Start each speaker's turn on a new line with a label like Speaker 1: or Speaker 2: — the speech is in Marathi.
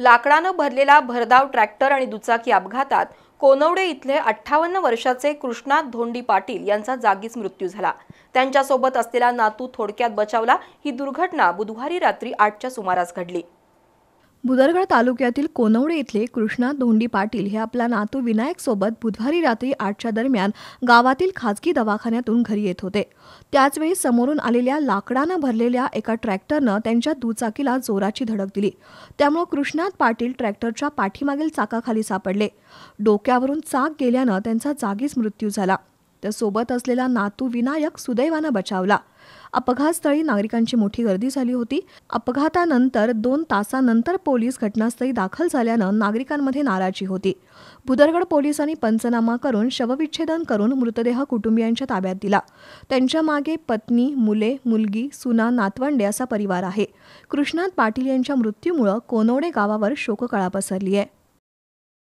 Speaker 1: लाकडानं भरलेला भरधाव ट्रॅक्टर आणि दुचाकी अपघातात कोनवडे इथले अठ्ठावन्न वर्षाचे कृष्णा धोंडी पाटील यांचा जागीच मृत्यू झाला त्यांच्यासोबत असलेला नातू थोडक्यात बचावला ही दुर्घटना बुधवारी रात्री आठच्या सुमारास घडली
Speaker 2: बुदरगड तालुक्यातील कोनवडे इथले कृष्णा धोंडी पाटील हे आपला नातू विनायक सोबत बुधवारी रात्री आठच्या दरम्यान गावातील खाजगी दवाखान्यातून घरी येत होते त्याचवेळी समोरून आलेल्या लाकडानं भरलेल्या एका ट्रॅक्टरनं त्यांच्या दुचाकीला जोराची धडक दिली त्यामुळे कृष्णाथ पाटील ट्रॅक्टरच्या पाठीमागील चाकाखाली सापडले डोक्यावरून चाक गेल्यानं त्यांचा जागीच मृत्यू झाला तर सोबत असलेला नातू विनायक सुदैवानं बचावला अपघातस्थळी नागरिकांची मोठी गर्दी झाली होती अपघातानंतर दोन तासानंतर पोलीस घटनास्थळी दाखल झाल्यानं नागरिकांमध्ये नाराजी होती भुदरगड पोलिसांनी पंचनामा करून शवविच्छेदन करून मृतदेह कुटुंबियांच्या ताब्यात दिला त्यांच्या मागे पत्नी मुले मुलगी सुना नातवंडे असा परिवार आहे कृष्णात पाटील यांच्या मृत्यूमुळे कोनवडे गावावर शोककळा पसरली आहे